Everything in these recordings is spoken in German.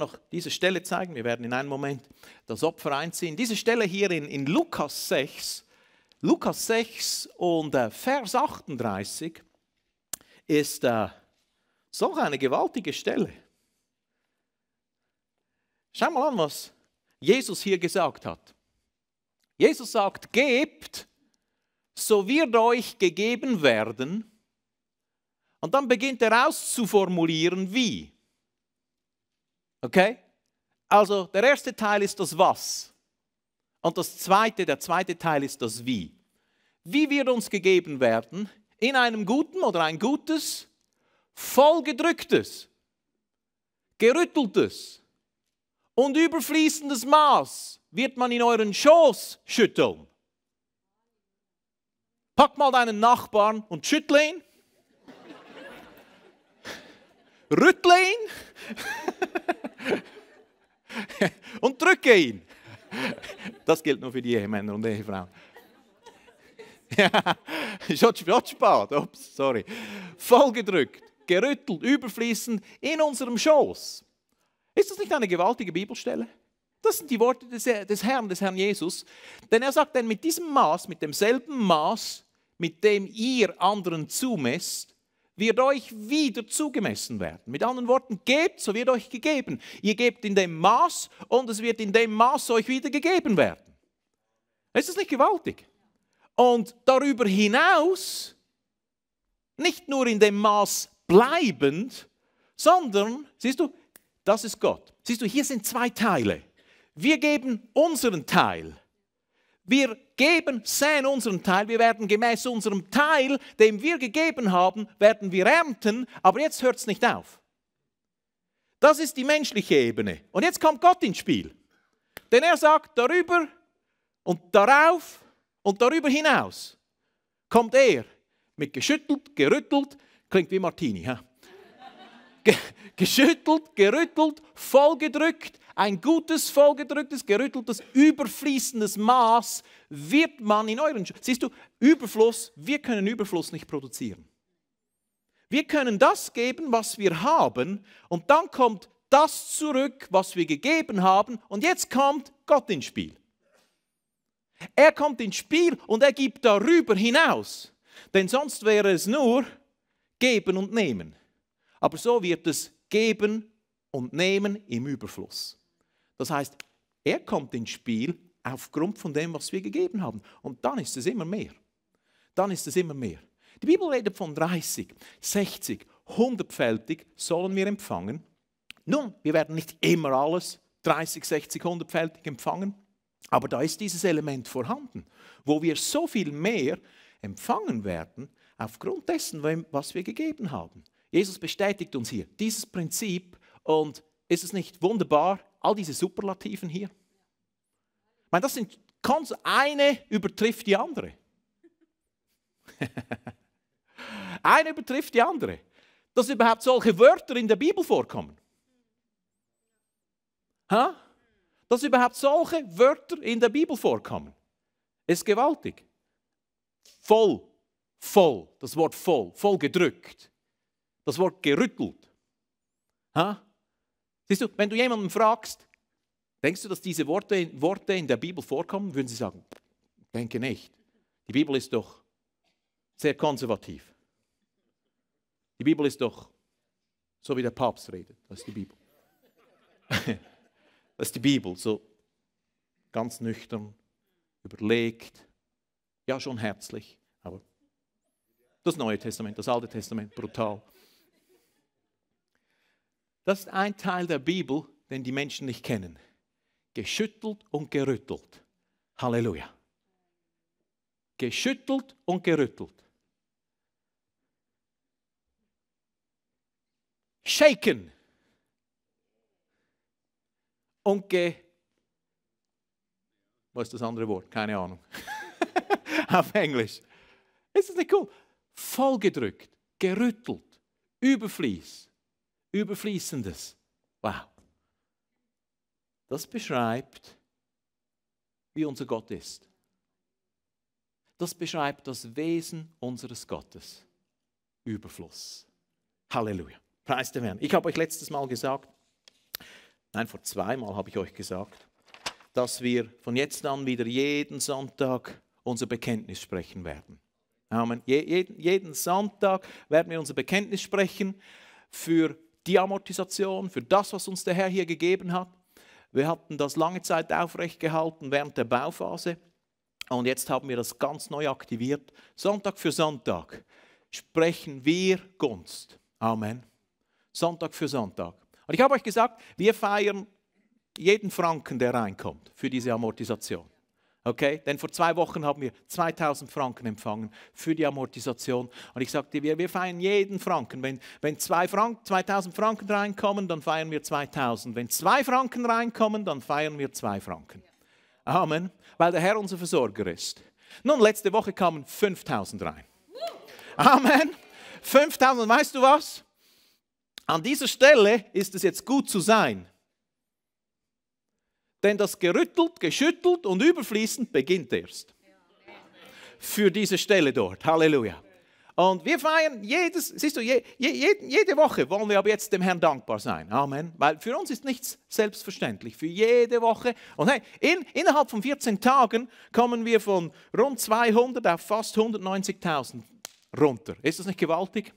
noch diese Stelle zeigen. Wir werden in einem Moment das Opfer einziehen. Diese Stelle hier in, in Lukas 6, Lukas 6 und äh, Vers 38 ist äh, so eine gewaltige Stelle. Schau mal an, was Jesus hier gesagt hat. Jesus sagt, gebt, so wird euch gegeben werden. Und dann beginnt er auszuformulieren, wie. Okay? Also der erste Teil ist das Was. Und das zweite, der zweite Teil ist das Wie. Wie wird uns gegeben werden? In einem guten oder ein gutes, vollgedrücktes, gerütteltes und überfließendes Maß wird man in euren Schoß schütteln. Pack mal deinen Nachbarn und schüttle ihn. Rüttle ihn. und drücke ihn. Das gilt nur für die Ehemänner und Ehefrauen. Ja, schon spät, ups, sorry. Vollgedrückt, gerüttelt, überfließend in unserem Schoß. Ist das nicht eine gewaltige Bibelstelle? Das sind die Worte des, des Herrn, des Herrn Jesus. Denn er sagt, denn mit diesem Maß, mit demselben Maß, mit dem ihr anderen zumesst, wird euch wieder zugemessen werden. Mit anderen Worten, gebt, so wird euch gegeben. Ihr gebt in dem Maß und es wird in dem Maß euch wieder gegeben werden. Ist das nicht gewaltig? Und darüber hinaus, nicht nur in dem Maß bleibend, sondern, siehst du, das ist Gott. Siehst du, hier sind zwei Teile. Wir geben unseren Teil wir geben säen unseren Teil, wir werden gemäß unserem Teil, dem wir gegeben haben, werden wir ernten, aber jetzt hört es nicht auf. Das ist die menschliche Ebene. Und jetzt kommt Gott ins Spiel. Denn er sagt, darüber und darauf und darüber hinaus kommt er mit geschüttelt, gerüttelt, klingt wie Martini, hä? geschüttelt, gerüttelt, vollgedrückt, ein gutes, vollgedrücktes, gerütteltes, überfließendes Maß wird man in euren. Sch Siehst du, Überfluss, wir können Überfluss nicht produzieren. Wir können das geben, was wir haben, und dann kommt das zurück, was wir gegeben haben, und jetzt kommt Gott ins Spiel. Er kommt ins Spiel und er gibt darüber hinaus, denn sonst wäre es nur geben und nehmen. Aber so wird es geben und nehmen im Überfluss. Das heißt, er kommt ins Spiel aufgrund von dem, was wir gegeben haben. Und dann ist es immer mehr. Dann ist es immer mehr. Die Bibel redet von 30, 60, 100-fältig sollen wir empfangen. Nun, wir werden nicht immer alles 30, 60, 100-fältig empfangen, aber da ist dieses Element vorhanden, wo wir so viel mehr empfangen werden aufgrund dessen, was wir gegeben haben. Jesus bestätigt uns hier dieses Prinzip und ist es nicht wunderbar? all diese Superlativen hier. Ich meine, das sind ganz eine übertrifft die andere. eine übertrifft die andere. Dass überhaupt solche Wörter in der Bibel vorkommen. Ha? Dass überhaupt solche Wörter in der Bibel vorkommen. Ist gewaltig. Voll, voll, das Wort voll, voll gedrückt. Das Wort gerüttelt. Ha? Siehst du, wenn du jemanden fragst, denkst du, dass diese Worte, Worte in der Bibel vorkommen, würden sie sagen, denke nicht. Die Bibel ist doch sehr konservativ. Die Bibel ist doch so, wie der Papst redet. Das ist die Bibel. Das ist die Bibel, so ganz nüchtern, überlegt, ja schon herzlich, aber das Neue Testament, das Alte Testament, brutal. Das ist ein Teil der Bibel, den die Menschen nicht kennen. Geschüttelt und gerüttelt. Halleluja. Geschüttelt und gerüttelt. Shaken und ge. Was ist das andere Wort? Keine Ahnung. Auf Englisch. Ist das nicht cool? Vollgedrückt, gerüttelt, überfließt. Überfließendes. Wow. Das beschreibt, wie unser Gott ist. Das beschreibt das Wesen unseres Gottes. Überfluss. Halleluja. Preis dem Herrn. Ich habe euch letztes Mal gesagt, nein, vor zweimal habe ich euch gesagt, dass wir von jetzt an wieder jeden Sonntag unser Bekenntnis sprechen werden. Amen. jeden Sonntag werden wir unser Bekenntnis sprechen für die Amortisation, für das, was uns der Herr hier gegeben hat. Wir hatten das lange Zeit aufrecht gehalten während der Bauphase und jetzt haben wir das ganz neu aktiviert. Sonntag für Sonntag sprechen wir Gunst. Amen. Sonntag für Sonntag. Und ich habe euch gesagt, wir feiern jeden Franken, der reinkommt für diese Amortisation. Okay? Denn vor zwei Wochen haben wir 2000 Franken empfangen für die Amortisation. Und ich sagte, wir, wir feiern jeden Franken. Wenn, wenn zwei Frank, 2000 Franken reinkommen, dann feiern wir 2000. Wenn zwei Franken reinkommen, dann feiern wir zwei Franken. Amen. Weil der Herr unser Versorger ist. Nun, letzte Woche kamen 5000 rein. Amen. 5000, weißt du was? An dieser Stelle ist es jetzt gut zu sein, denn das gerüttelt, geschüttelt und überfließend beginnt erst. Für diese Stelle dort. Halleluja. Und wir feiern jedes, siehst du, je, je, jede Woche wollen wir ab jetzt dem Herrn dankbar sein. Amen. Weil für uns ist nichts selbstverständlich. Für jede Woche. Und hey, in, innerhalb von 14 Tagen kommen wir von rund 200 auf fast 190.000 runter. Ist das nicht gewaltig?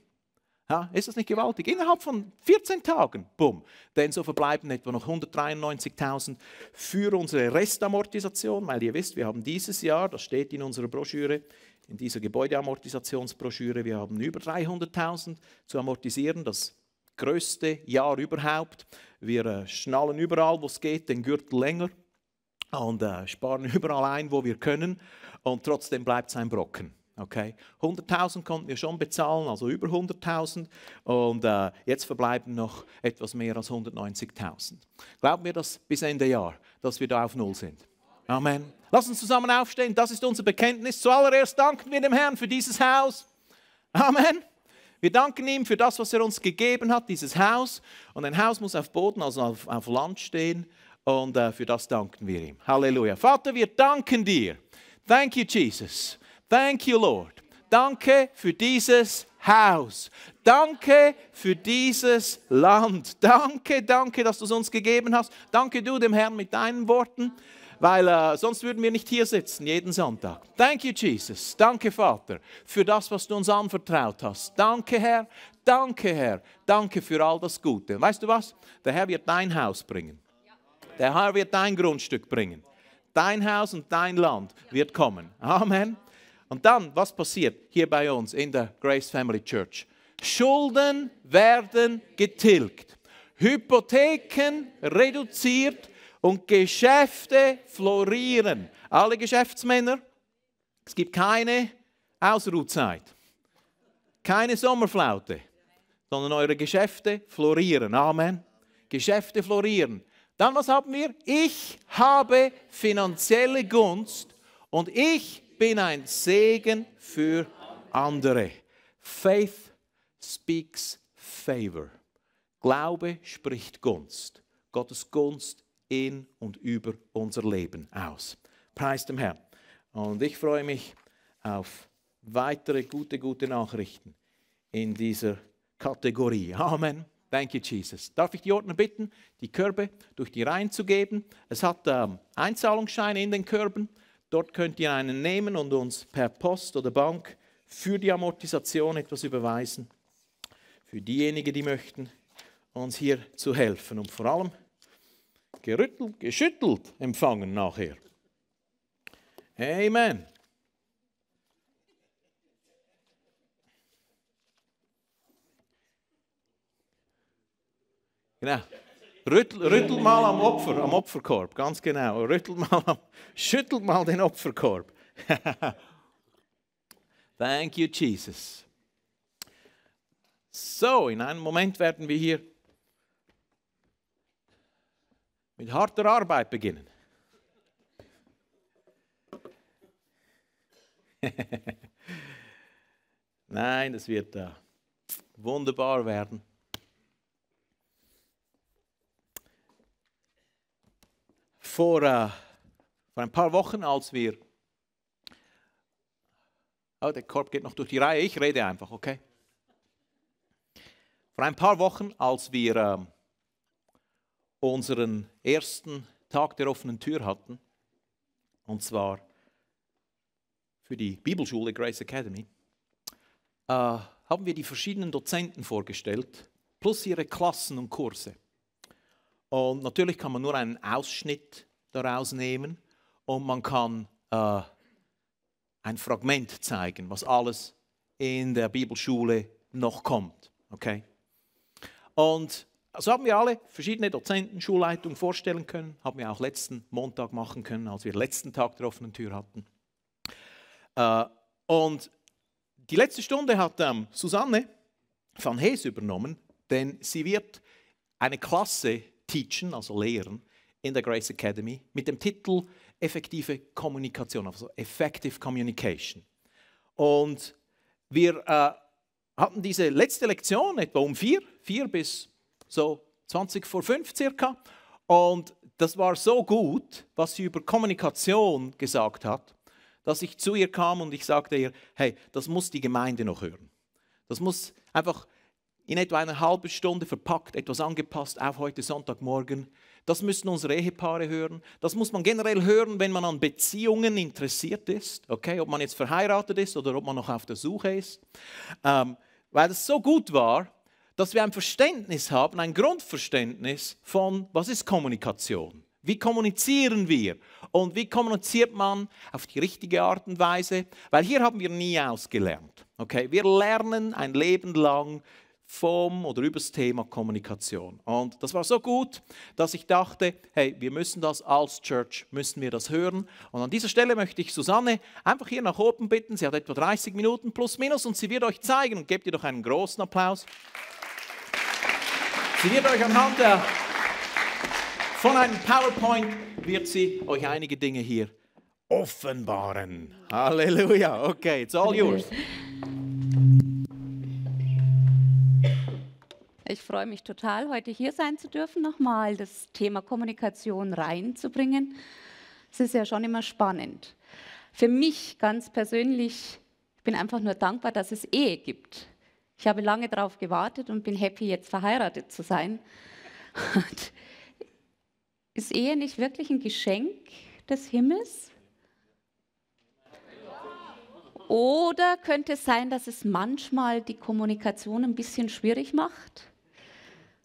Ja, ist das nicht gewaltig? Innerhalb von 14 Tagen, bumm. Denn so verbleiben etwa noch 193.000 für unsere Restamortisation, weil ihr wisst, wir haben dieses Jahr, das steht in unserer Broschüre, in dieser Gebäudeamortisationsbroschüre, wir haben über 300.000 zu amortisieren, das größte Jahr überhaupt. Wir äh, schnallen überall, wo es geht, den Gürtel länger und äh, sparen überall ein, wo wir können und trotzdem bleibt es ein Brocken. Okay? 100.000 konnten wir schon bezahlen, also über 100.000. Und äh, jetzt verbleiben noch etwas mehr als 190.000. Glauben wir das bis Ende Jahr, dass wir da auf Null sind? Amen. Lass uns zusammen aufstehen. Das ist unser Bekenntnis. Zuallererst danken wir dem Herrn für dieses Haus. Amen. Wir danken ihm für das, was er uns gegeben hat, dieses Haus. Und ein Haus muss auf Boden, also auf, auf Land stehen. Und äh, für das danken wir ihm. Halleluja. Vater, wir danken dir. Thank you, Jesus. Thank you, Lord. Danke für dieses Haus. Danke für dieses Land. Danke, danke, dass du es uns gegeben hast. Danke du dem Herrn mit deinen Worten, weil äh, sonst würden wir nicht hier sitzen jeden Sonntag. Thank you, Jesus. Danke, Vater, für das, was du uns anvertraut hast. Danke, Herr. Danke, Herr. Danke für all das Gute. Weißt du was? Der Herr wird dein Haus bringen. Der Herr wird dein Grundstück bringen. Dein Haus und dein Land wird kommen. Amen. Und dann, was passiert hier bei uns in der Grace Family Church? Schulden werden getilgt, Hypotheken reduziert und Geschäfte florieren. Alle Geschäftsmänner, es gibt keine Ausruhzeit, keine Sommerflaute, sondern eure Geschäfte florieren. Amen. Geschäfte florieren. Dann was haben wir? Ich habe finanzielle Gunst und ich bin ein Segen für andere. Faith speaks favor. Glaube spricht Gunst. Gottes Gunst in und über unser Leben aus. Preis dem Herrn. Und ich freue mich auf weitere gute, gute Nachrichten in dieser Kategorie. Amen. Thank you, Jesus. Darf ich die Ordner bitten, die Körbe durch die Reihen zu geben? Es hat ähm, Einzahlungsscheine in den Körben. Dort könnt ihr einen nehmen und uns per Post oder Bank für die Amortisation etwas überweisen. Für diejenigen, die möchten, uns hier zu helfen und vor allem gerüttelt, geschüttelt empfangen nachher. Amen. Genau. Rüttel, rüttelt mal am Opfer, am Opferkorb, ganz genau. Rüttelt mal am, schüttelt mal den Opferkorb. Thank you, Jesus. So, in einem Moment werden wir hier mit harter Arbeit beginnen. Nein, das wird da äh, wunderbar werden. vor, äh, vor ein paar Wochen, als wir. Oh, der Korb geht noch durch die Reihe, ich rede einfach, okay? Vor ein paar Wochen, als wir äh, unseren ersten Tag der offenen Tür hatten, und zwar für die Bibelschule Grace Academy, äh, haben wir die verschiedenen Dozenten vorgestellt, plus ihre Klassen und Kurse. Und natürlich kann man nur einen Ausschnitt daraus nehmen und man kann äh, ein Fragment zeigen, was alles in der Bibelschule noch kommt. Okay? Und so haben wir alle verschiedene Dozenten, Schulleitung vorstellen können, haben wir auch letzten Montag machen können, als wir letzten Tag der offenen Tür hatten. Äh, und die letzte Stunde hat ähm, Susanne van Hees übernommen, denn sie wird eine Klasse Teachen, also Lehren, in der Grace Academy mit dem Titel Effektive Kommunikation, also Effective Communication. Und wir äh, hatten diese letzte Lektion etwa um vier, vier bis so 20 vor fünf circa. Und das war so gut, was sie über Kommunikation gesagt hat, dass ich zu ihr kam und ich sagte ihr, hey, das muss die Gemeinde noch hören. Das muss einfach in etwa einer halben Stunde verpackt, etwas angepasst auf heute Sonntagmorgen. Das müssen unsere Ehepaare hören. Das muss man generell hören, wenn man an Beziehungen interessiert ist. Okay, ob man jetzt verheiratet ist oder ob man noch auf der Suche ist. Ähm, weil es so gut war, dass wir ein Verständnis haben, ein Grundverständnis von, was ist Kommunikation? Wie kommunizieren wir? Und wie kommuniziert man auf die richtige Art und Weise? Weil hier haben wir nie ausgelernt. Okay? Wir lernen ein Leben lang vom oder über das Thema Kommunikation. Und das war so gut, dass ich dachte, hey, wir müssen das als Church, müssen wir das hören. Und an dieser Stelle möchte ich Susanne einfach hier nach oben bitten. Sie hat etwa 30 Minuten plus minus und sie wird euch zeigen und gebt ihr doch einen großen Applaus. Sie wird euch anhand der, von einem PowerPoint wird sie euch einige Dinge hier offenbaren. Halleluja. Okay, it's all yours. Ich freue mich total, heute hier sein zu dürfen, nochmal das Thema Kommunikation reinzubringen. Es ist ja schon immer spannend. Für mich ganz persönlich, ich bin einfach nur dankbar, dass es Ehe gibt. Ich habe lange darauf gewartet und bin happy, jetzt verheiratet zu sein. Und ist Ehe nicht wirklich ein Geschenk des Himmels? Oder könnte es sein, dass es manchmal die Kommunikation ein bisschen schwierig macht?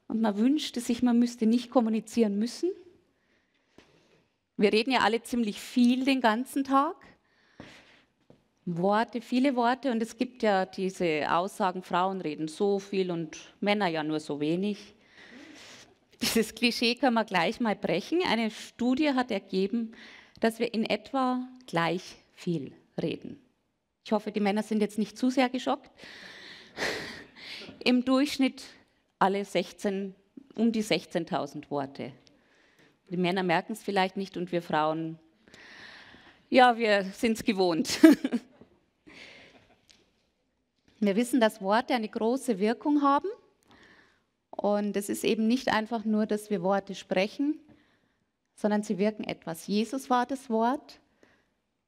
und man wünschte sich, man müsste nicht kommunizieren müssen. Wir reden ja alle ziemlich viel den ganzen Tag. Worte, viele Worte und es gibt ja diese Aussagen, Frauen reden so viel und Männer ja nur so wenig. Dieses Klischee können wir gleich mal brechen. Eine Studie hat ergeben, dass wir in etwa gleich viel reden. Ich hoffe, die Männer sind jetzt nicht zu sehr geschockt. Im Durchschnitt alle 16, um die 16.000 Worte. Die Männer merken es vielleicht nicht und wir Frauen, ja, wir sind es gewohnt. wir wissen, dass Worte eine große Wirkung haben. Und es ist eben nicht einfach nur, dass wir Worte sprechen, sondern sie wirken etwas. Jesus war das Wort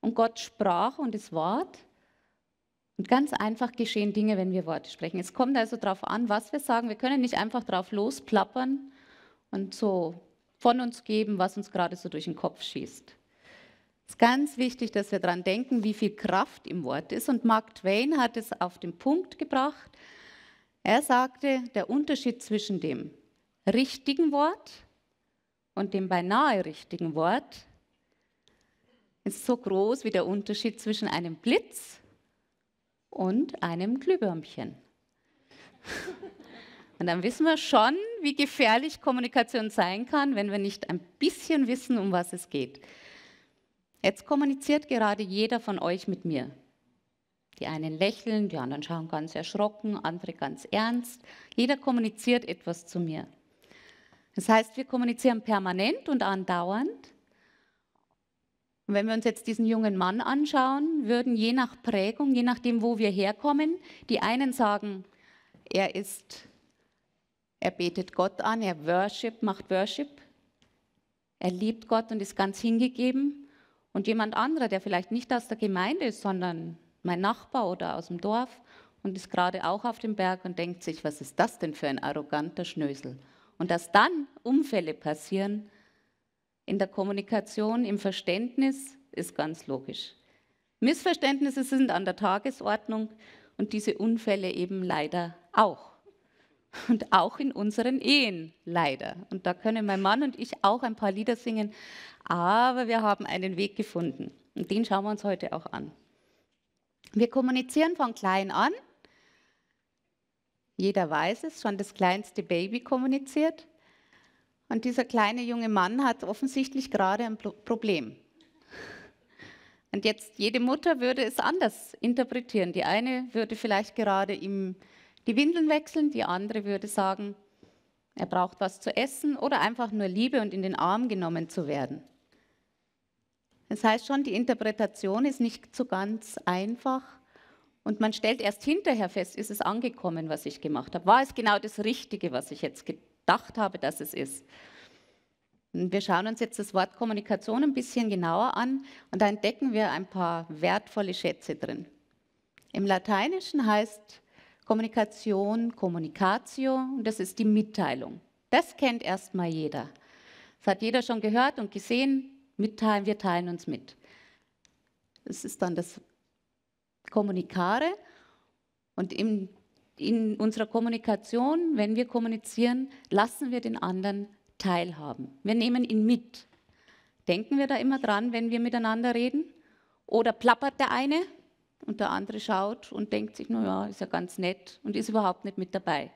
und Gott sprach und es ward und ganz einfach geschehen Dinge, wenn wir Worte sprechen. Es kommt also darauf an, was wir sagen. Wir können nicht einfach drauf losplappern und so von uns geben, was uns gerade so durch den Kopf schießt. Es ist ganz wichtig, dass wir daran denken, wie viel Kraft im Wort ist. Und Mark Twain hat es auf den Punkt gebracht. Er sagte, der Unterschied zwischen dem richtigen Wort und dem beinahe richtigen Wort ist so groß wie der Unterschied zwischen einem Blitz und einem Glühbirnchen. Und dann wissen wir schon, wie gefährlich Kommunikation sein kann, wenn wir nicht ein bisschen wissen, um was es geht. Jetzt kommuniziert gerade jeder von euch mit mir. Die einen lächeln, die anderen schauen ganz erschrocken, andere ganz ernst. Jeder kommuniziert etwas zu mir. Das heißt, wir kommunizieren permanent und andauernd und wenn wir uns jetzt diesen jungen Mann anschauen, würden je nach Prägung, je nachdem, wo wir herkommen, die einen sagen, er ist, er betet Gott an, er worship, macht Worship, er liebt Gott und ist ganz hingegeben. Und jemand anderer, der vielleicht nicht aus der Gemeinde ist, sondern mein Nachbar oder aus dem Dorf und ist gerade auch auf dem Berg und denkt sich, was ist das denn für ein arroganter Schnösel? Und dass dann Unfälle passieren, in der Kommunikation, im Verständnis, ist ganz logisch. Missverständnisse sind an der Tagesordnung und diese Unfälle eben leider auch. Und auch in unseren Ehen leider. Und da können mein Mann und ich auch ein paar Lieder singen, aber wir haben einen Weg gefunden. Und den schauen wir uns heute auch an. Wir kommunizieren von klein an. Jeder weiß es, schon das kleinste Baby kommuniziert. Und dieser kleine junge Mann hat offensichtlich gerade ein Problem. Und jetzt, jede Mutter würde es anders interpretieren. Die eine würde vielleicht gerade ihm die Windeln wechseln, die andere würde sagen, er braucht was zu essen oder einfach nur Liebe und in den Arm genommen zu werden. Das heißt schon, die Interpretation ist nicht so ganz einfach. Und man stellt erst hinterher fest, ist es angekommen, was ich gemacht habe? War es genau das Richtige, was ich jetzt habe? gedacht habe, dass es ist. Wir schauen uns jetzt das Wort Kommunikation ein bisschen genauer an und da entdecken wir ein paar wertvolle Schätze drin. Im Lateinischen heißt Kommunikation Communicatio und das ist die Mitteilung. Das kennt erstmal jeder. Das hat jeder schon gehört und gesehen. Mitteilen, wir teilen uns mit. Das ist dann das Kommunikare und im in unserer Kommunikation, wenn wir kommunizieren, lassen wir den anderen teilhaben. Wir nehmen ihn mit. Denken wir da immer dran, wenn wir miteinander reden? Oder plappert der eine und der andere schaut und denkt sich, naja, ist ja ganz nett und ist überhaupt nicht mit dabei.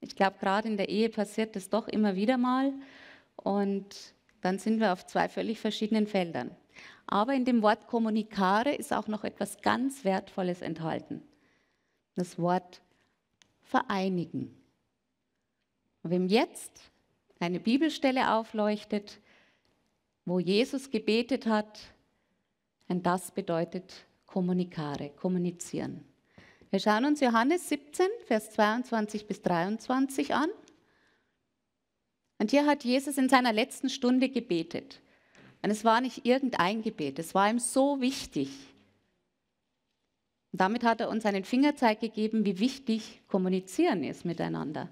Ich glaube, gerade in der Ehe passiert das doch immer wieder mal und dann sind wir auf zwei völlig verschiedenen Feldern. Aber in dem Wort kommunikare ist auch noch etwas ganz Wertvolles enthalten das Wort vereinigen. Und wem jetzt eine Bibelstelle aufleuchtet, wo Jesus gebetet hat, und das bedeutet kommunikare, kommunizieren. Wir schauen uns Johannes 17, Vers 22 bis 23 an. Und hier hat Jesus in seiner letzten Stunde gebetet. Und es war nicht irgendein Gebet, es war ihm so wichtig, damit hat er uns einen Fingerzeig gegeben, wie wichtig Kommunizieren ist miteinander.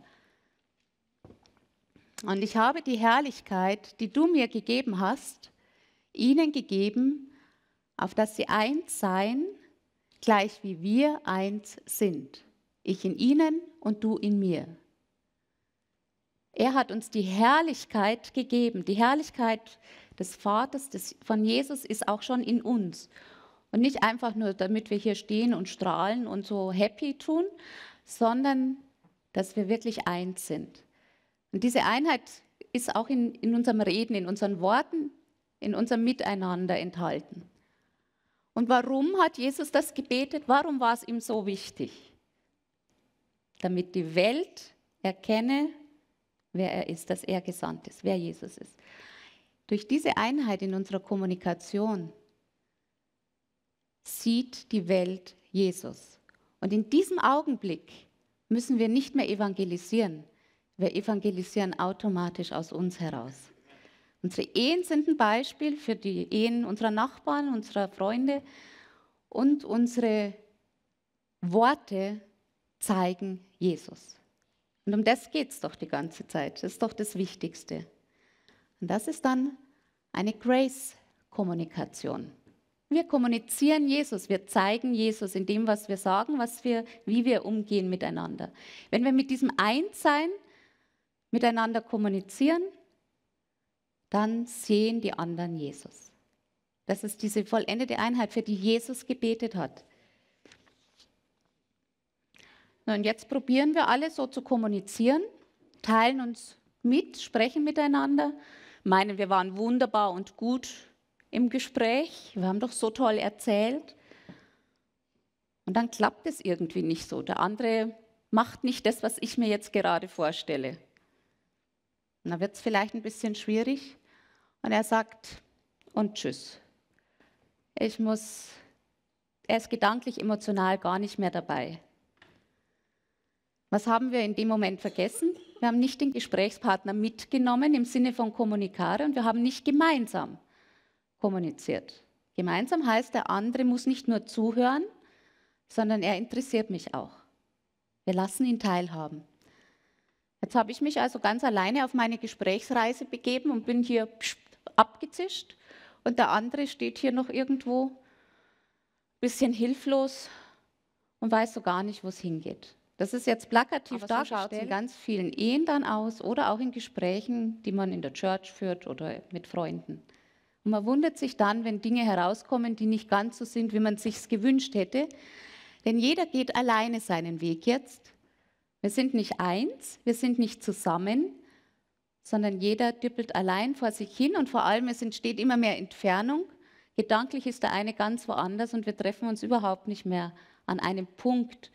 Und ich habe die Herrlichkeit, die du mir gegeben hast, ihnen gegeben, auf dass sie eins seien, gleich wie wir eins sind. Ich in ihnen und du in mir. Er hat uns die Herrlichkeit gegeben. Die Herrlichkeit des Vaters des, von Jesus ist auch schon in uns. Und nicht einfach nur, damit wir hier stehen und strahlen und so happy tun, sondern dass wir wirklich eins sind. Und diese Einheit ist auch in, in unserem Reden, in unseren Worten, in unserem Miteinander enthalten. Und warum hat Jesus das gebetet? Warum war es ihm so wichtig? Damit die Welt erkenne, wer er ist, dass er gesandt ist, wer Jesus ist. Durch diese Einheit in unserer Kommunikation sieht die Welt Jesus. Und in diesem Augenblick müssen wir nicht mehr evangelisieren. Wir evangelisieren automatisch aus uns heraus. Unsere Ehen sind ein Beispiel für die Ehen unserer Nachbarn, unserer Freunde und unsere Worte zeigen Jesus. Und um das geht es doch die ganze Zeit. Das ist doch das Wichtigste. Und das ist dann eine Grace-Kommunikation. Wir kommunizieren Jesus, wir zeigen Jesus in dem, was wir sagen, was wir, wie wir umgehen miteinander. Wenn wir mit diesem Einssein miteinander kommunizieren, dann sehen die anderen Jesus. Das ist diese vollendete Einheit, für die Jesus gebetet hat. Und jetzt probieren wir alle so zu kommunizieren, teilen uns mit, sprechen miteinander, meinen, wir waren wunderbar und gut, im Gespräch, wir haben doch so toll erzählt. Und dann klappt es irgendwie nicht so. Der andere macht nicht das, was ich mir jetzt gerade vorstelle. Und dann wird es vielleicht ein bisschen schwierig. Und er sagt, und tschüss. Ich muss, er ist gedanklich, emotional gar nicht mehr dabei. Was haben wir in dem Moment vergessen? Wir haben nicht den Gesprächspartner mitgenommen im Sinne von Kommunikare und wir haben nicht gemeinsam kommuniziert. Gemeinsam heißt, der andere muss nicht nur zuhören, sondern er interessiert mich auch. Wir lassen ihn teilhaben. Jetzt habe ich mich also ganz alleine auf meine Gesprächsreise begeben und bin hier abgezischt und der andere steht hier noch irgendwo, bisschen hilflos und weiß so gar nicht, wo es hingeht. Das ist jetzt plakativ Aber dargestellt. So in ganz vielen Ehen dann aus oder auch in Gesprächen, die man in der Church führt oder mit Freunden. Und man wundert sich dann, wenn Dinge herauskommen, die nicht ganz so sind, wie man sich's gewünscht hätte. Denn jeder geht alleine seinen Weg jetzt. Wir sind nicht eins, wir sind nicht zusammen, sondern jeder düppelt allein vor sich hin und vor allem es entsteht immer mehr Entfernung. Gedanklich ist der eine ganz woanders und wir treffen uns überhaupt nicht mehr an einem Punkt,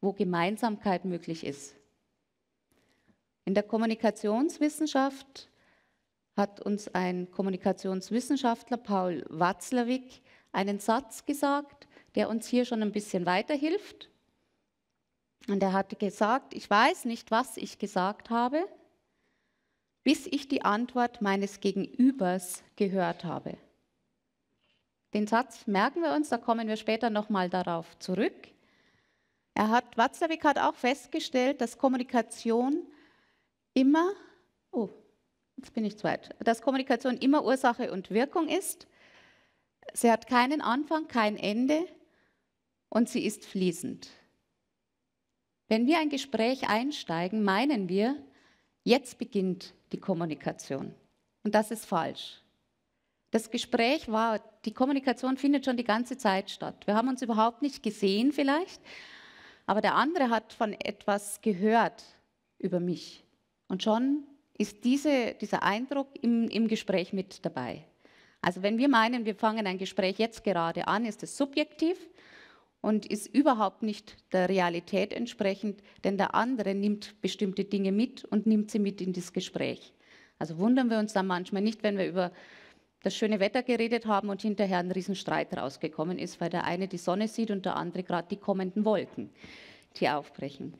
wo Gemeinsamkeit möglich ist. In der Kommunikationswissenschaft hat uns ein Kommunikationswissenschaftler, Paul Watzlawick, einen Satz gesagt, der uns hier schon ein bisschen weiterhilft. Und er hatte gesagt, ich weiß nicht, was ich gesagt habe, bis ich die Antwort meines Gegenübers gehört habe. Den Satz merken wir uns, da kommen wir später nochmal darauf zurück. Er hat, Watzlawick hat auch festgestellt, dass Kommunikation immer, oh, jetzt bin ich zu weit, dass Kommunikation immer Ursache und Wirkung ist. Sie hat keinen Anfang, kein Ende und sie ist fließend. Wenn wir ein Gespräch einsteigen, meinen wir, jetzt beginnt die Kommunikation. Und das ist falsch. Das Gespräch war, die Kommunikation findet schon die ganze Zeit statt. Wir haben uns überhaupt nicht gesehen vielleicht, aber der andere hat von etwas gehört über mich. Und schon ist diese, dieser Eindruck im, im Gespräch mit dabei. Also wenn wir meinen, wir fangen ein Gespräch jetzt gerade an, ist es subjektiv und ist überhaupt nicht der Realität entsprechend, denn der andere nimmt bestimmte Dinge mit und nimmt sie mit in das Gespräch. Also wundern wir uns dann manchmal nicht, wenn wir über das schöne Wetter geredet haben und hinterher ein Riesenstreit rausgekommen ist, weil der eine die Sonne sieht und der andere gerade die kommenden Wolken, die aufbrechen.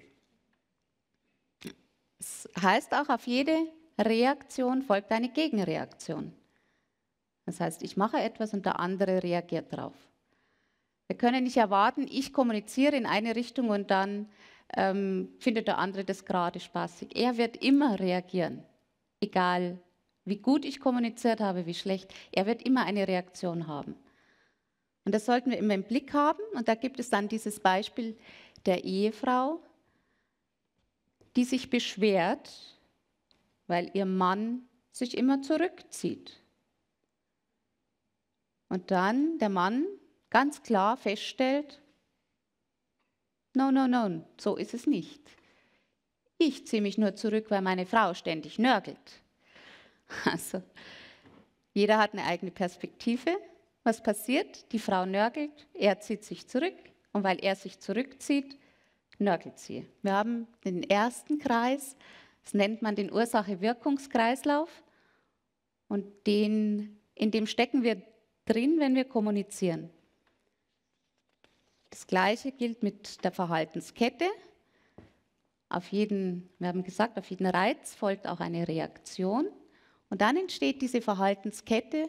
Es heißt auch, auf jede Reaktion folgt eine Gegenreaktion. Das heißt, ich mache etwas und der andere reagiert drauf. Wir können nicht erwarten, ich kommuniziere in eine Richtung und dann ähm, findet der andere das gerade spaßig. Er wird immer reagieren, egal wie gut ich kommuniziert habe, wie schlecht. Er wird immer eine Reaktion haben. Und das sollten wir immer im Blick haben. Und da gibt es dann dieses Beispiel der Ehefrau, die sich beschwert, weil ihr Mann sich immer zurückzieht. Und dann der Mann ganz klar feststellt, no, no, no, so ist es nicht. Ich ziehe mich nur zurück, weil meine Frau ständig nörgelt. Also, jeder hat eine eigene Perspektive. Was passiert? Die Frau nörgelt, er zieht sich zurück. Und weil er sich zurückzieht, nörgelt sie. Wir haben den ersten Kreis, das nennt man den Ursache-Wirkungskreislauf. Und den, in dem stecken wir drin, wenn wir kommunizieren. Das Gleiche gilt mit der Verhaltenskette. Auf jeden, wir haben gesagt, auf jeden Reiz folgt auch eine Reaktion. Und dann entsteht diese Verhaltenskette.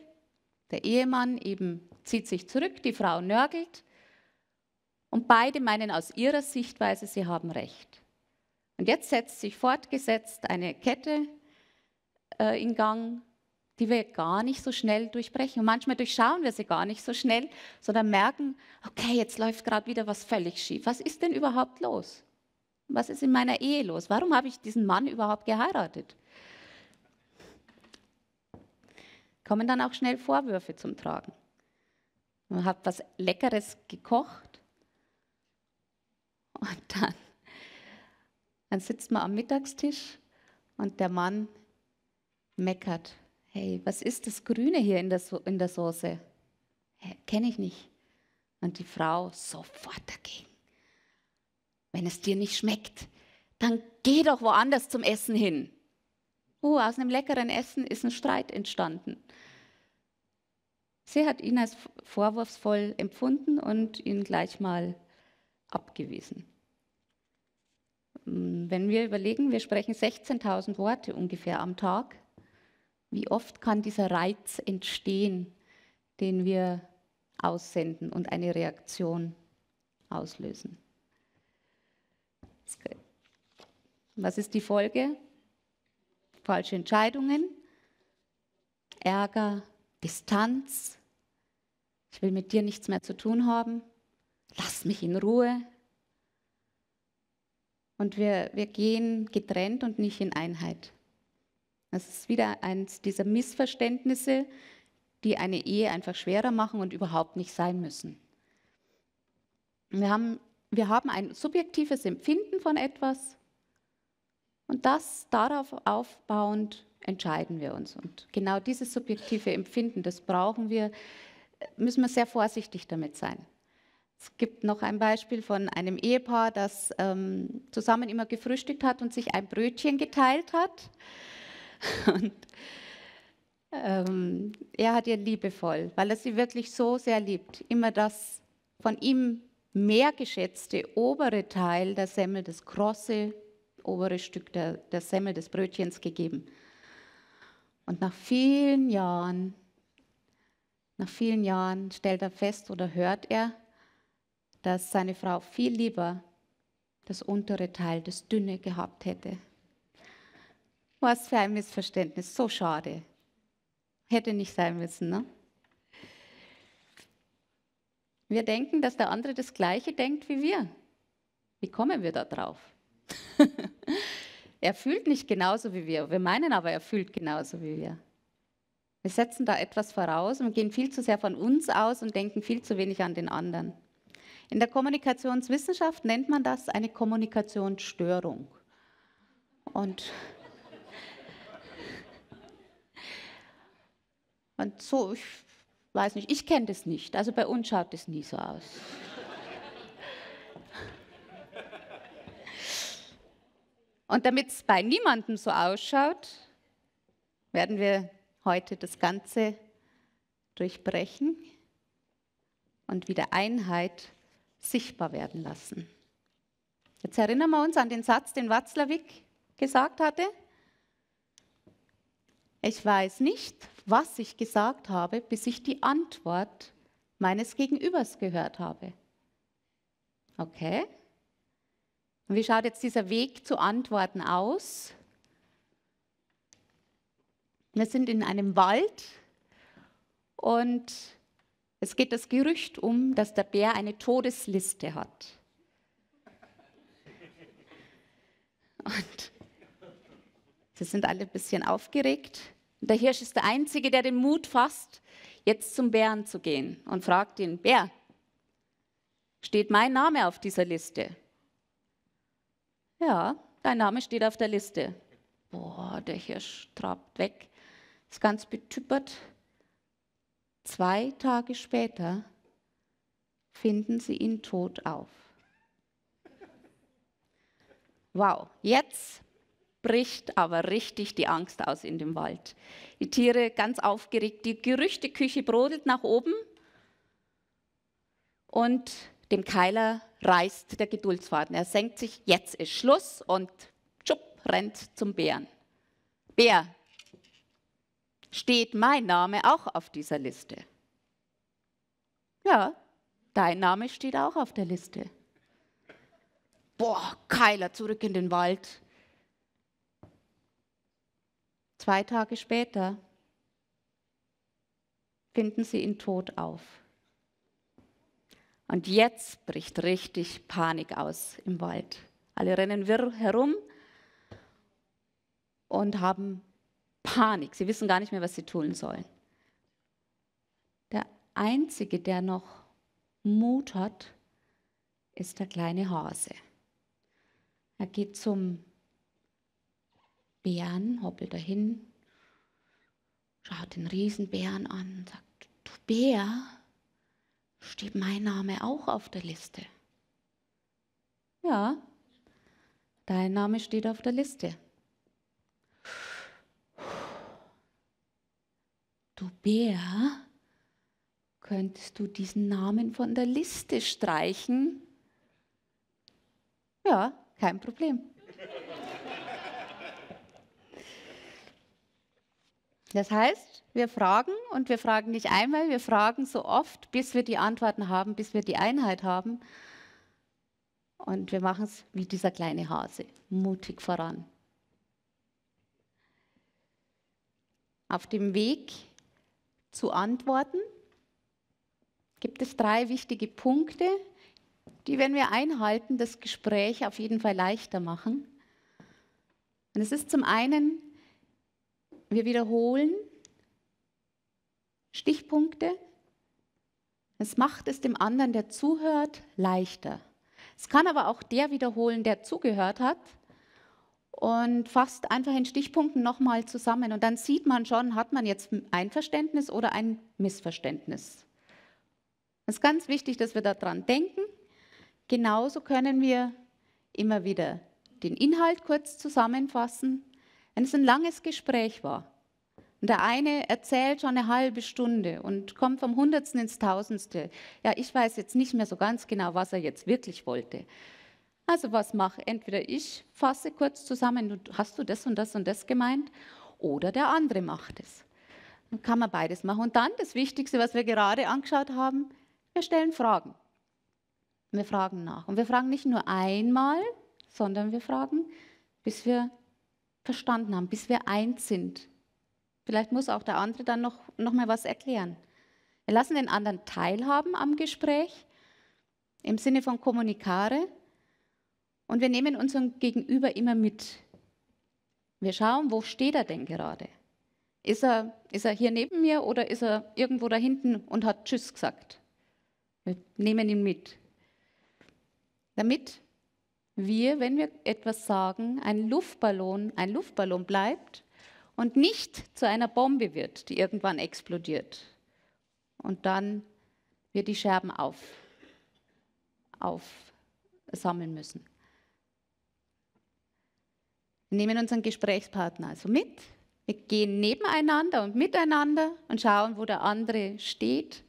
Der Ehemann eben zieht sich zurück, die Frau nörgelt, und beide meinen aus ihrer Sichtweise, sie haben recht. Und jetzt setzt sich fortgesetzt eine Kette äh, in Gang, die wir gar nicht so schnell durchbrechen. Und manchmal durchschauen wir sie gar nicht so schnell, sondern merken, okay, jetzt läuft gerade wieder was völlig schief. Was ist denn überhaupt los? Was ist in meiner Ehe los? Warum habe ich diesen Mann überhaupt geheiratet? Kommen dann auch schnell Vorwürfe zum Tragen. Man hat was Leckeres gekocht und dann, dann sitzt man am Mittagstisch und der Mann meckert. Hey, was ist das Grüne hier in der, so in der Soße? Hey, Kenne ich nicht. Und die Frau sofort dagegen. Wenn es dir nicht schmeckt, dann geh doch woanders zum Essen hin. Oh, uh, aus einem leckeren Essen ist ein Streit entstanden. Sie hat ihn als vorwurfsvoll empfunden und ihn gleich mal abgewiesen. Ähm, wenn wir überlegen, wir sprechen 16.000 Worte ungefähr am Tag, wie oft kann dieser Reiz entstehen, den wir aussenden und eine Reaktion auslösen? Was ist die Folge? Falsche Entscheidungen, Ärger, Distanz. Ich will mit dir nichts mehr zu tun haben lass mich in Ruhe. Und wir, wir gehen getrennt und nicht in Einheit. Das ist wieder eines dieser Missverständnisse, die eine Ehe einfach schwerer machen und überhaupt nicht sein müssen. Wir haben, wir haben ein subjektives Empfinden von etwas und das darauf aufbauend entscheiden wir uns. Und genau dieses subjektive Empfinden, das brauchen wir, müssen wir sehr vorsichtig damit sein. Es gibt noch ein Beispiel von einem Ehepaar, das ähm, zusammen immer gefrühstückt hat und sich ein Brötchen geteilt hat. Und ähm, er hat ihr liebevoll, weil er sie wirklich so sehr liebt, immer das von ihm mehr geschätzte obere Teil der Semmel, das krosse obere Stück der, der Semmel des Brötchens gegeben. Und nach vielen Jahren, nach vielen Jahren stellt er fest oder hört er, dass seine Frau viel lieber das untere Teil, das dünne gehabt hätte. Was für ein Missverständnis, so schade. Hätte nicht sein müssen, ne? Wir denken, dass der andere das Gleiche denkt wie wir. Wie kommen wir da drauf? er fühlt nicht genauso wie wir. Wir meinen aber, er fühlt genauso wie wir. Wir setzen da etwas voraus und gehen viel zu sehr von uns aus und denken viel zu wenig an den anderen. In der Kommunikationswissenschaft nennt man das eine Kommunikationsstörung. Und, und so, ich weiß nicht, ich kenne das nicht. Also bei uns schaut das nie so aus. Und damit es bei niemandem so ausschaut, werden wir heute das Ganze durchbrechen und wieder Einheit sichtbar werden lassen. Jetzt erinnern wir uns an den Satz, den Watzlawick gesagt hatte. Ich weiß nicht, was ich gesagt habe, bis ich die Antwort meines Gegenübers gehört habe. Okay? Und wie schaut jetzt dieser Weg zu Antworten aus? Wir sind in einem Wald und es geht das Gerücht um, dass der Bär eine Todesliste hat. Und sie sind alle ein bisschen aufgeregt. Und der Hirsch ist der Einzige, der den Mut fasst, jetzt zum Bären zu gehen und fragt ihn, Bär, steht mein Name auf dieser Liste? Ja, dein Name steht auf der Liste. Boah, der Hirsch trabt weg, ist ganz betüppert. Zwei Tage später finden sie ihn tot auf. Wow, jetzt bricht aber richtig die Angst aus in dem Wald. Die Tiere ganz aufgeregt, die Gerüchteküche brodelt nach oben und dem Keiler reißt der Geduldsfaden. Er senkt sich, jetzt ist Schluss und tschupp, rennt zum Bären. Bär, steht mein Name auch auf dieser Liste. Ja, dein Name steht auch auf der Liste. Boah, Keiler, zurück in den Wald. Zwei Tage später finden sie ihn tot auf. Und jetzt bricht richtig Panik aus im Wald. Alle rennen wirr herum und haben Panik. Sie wissen gar nicht mehr, was sie tun sollen. Der Einzige, der noch Mut hat, ist der kleine Hase. Er geht zum Bären, hoppelt dahin, schaut den Riesenbären an und sagt, du Bär, steht mein Name auch auf der Liste? Ja, dein Name steht auf der Liste. Du Bär, könntest du diesen Namen von der Liste streichen? Ja, kein Problem. Das heißt, wir fragen und wir fragen nicht einmal, wir fragen so oft, bis wir die Antworten haben, bis wir die Einheit haben. Und wir machen es wie dieser kleine Hase, mutig voran. Auf dem Weg zu antworten, gibt es drei wichtige Punkte, die, wenn wir einhalten, das Gespräch auf jeden Fall leichter machen. Und es ist zum einen, wir wiederholen Stichpunkte. Es macht es dem anderen, der zuhört, leichter. Es kann aber auch der wiederholen, der zugehört hat und fasst einfach in Stichpunkten nochmal zusammen. Und dann sieht man schon, hat man jetzt ein Verständnis oder ein Missverständnis. Es ist ganz wichtig, dass wir daran denken. Genauso können wir immer wieder den Inhalt kurz zusammenfassen, wenn es ein langes Gespräch war. Und der eine erzählt schon eine halbe Stunde und kommt vom Hundertsten ins Tausendste. Ja, ich weiß jetzt nicht mehr so ganz genau, was er jetzt wirklich wollte. Also was mache? Entweder ich fasse kurz zusammen, hast du das und das und das gemeint, oder der andere macht es. Dann kann man beides machen. Und dann das Wichtigste, was wir gerade angeschaut haben, wir stellen Fragen. Wir fragen nach. Und wir fragen nicht nur einmal, sondern wir fragen, bis wir verstanden haben, bis wir eins sind. Vielleicht muss auch der andere dann noch, noch mal was erklären. Wir lassen den anderen teilhaben am Gespräch im Sinne von Kommunikare und wir nehmen unseren Gegenüber immer mit. Wir schauen, wo steht er denn gerade? Ist er, ist er hier neben mir oder ist er irgendwo da hinten und hat Tschüss gesagt? Wir nehmen ihn mit. Damit wir, wenn wir etwas sagen, ein Luftballon, ein Luftballon bleibt und nicht zu einer Bombe wird, die irgendwann explodiert. Und dann wir die Scherben auf, aufsammeln müssen. Wir nehmen unseren Gesprächspartner also mit. Wir gehen nebeneinander und miteinander und schauen, wo der andere steht,